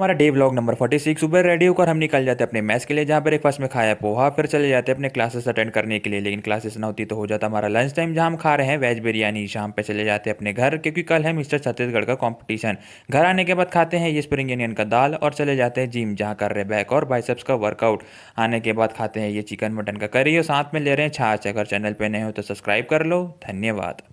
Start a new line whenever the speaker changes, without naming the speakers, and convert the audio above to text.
हमारा day blog number forty six सुबह ready होकर हम निकल जाते अपने मैच के लिए जहाँ ब्रेकफास्ट में खाया पोहा फिर चले जाते अपने क्लासेस अटेंड करने के लिए लेकिन क्लासेस ना होती तो हो जाता हमारा लंच टाइम जहाँ हम खा रहे हैं वेज बिरयानी शाम पे चले जाते अपने घर क्योंकि कल है मिस्टर छत्तीसगढ़ का कॉम्पिटिशन घर आने के बाद खाते हैं ये स्प्रिंग अनियन का दाल और चले जाते हैं जिम जहाँ कर रहे बैक और बाइसअप्स का वर्कआउट आने के बाद खाते हैं ये चिकन मटन का करी और साथ में ले रहे हैं छाछ अगर चैनल पर नए हो तो सब्सक्राइब कर लो धन्यवाद